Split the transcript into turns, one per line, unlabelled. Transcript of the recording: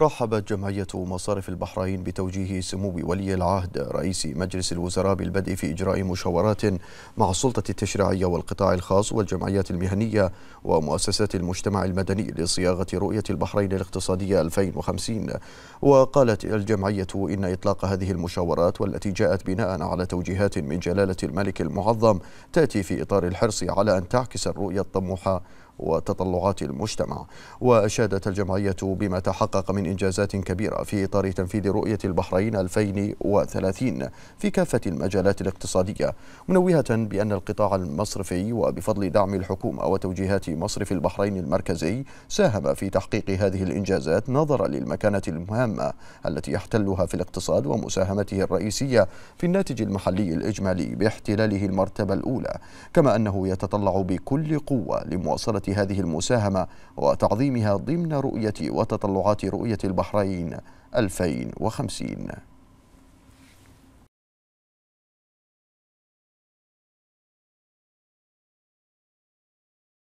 رحبت جمعية مصارف البحرين بتوجيه سمو ولي العهد رئيس مجلس الوزراء بالبدء في إجراء مشاورات مع السلطة التشريعية والقطاع الخاص والجمعيات المهنية ومؤسسات المجتمع المدني لصياغة رؤية البحرين الاقتصادية 2050 وقالت الجمعية إن إطلاق هذه المشاورات والتي جاءت بناء على توجيهات من جلالة الملك المعظم تأتي في إطار الحرص على أن تعكس الرؤية الطموحة وتطلعات المجتمع وأشادت الجمعية بما تحقق من إنجازات كبيرة في إطار تنفيذ رؤية البحرين 2030 في كافة المجالات الاقتصادية منوهة بأن القطاع المصرفي وبفضل دعم الحكومة وتوجيهات مصرف البحرين المركزي ساهم في تحقيق هذه الإنجازات نظرا للمكانة المهمة التي يحتلها في الاقتصاد ومساهمته الرئيسية في الناتج المحلي الإجمالي باحتلاله المرتبة الأولى كما أنه يتطلع بكل قوة لمواصلة هذه المساهمة وتعظيمها ضمن رؤية وتطلعات رؤية البحرين 2050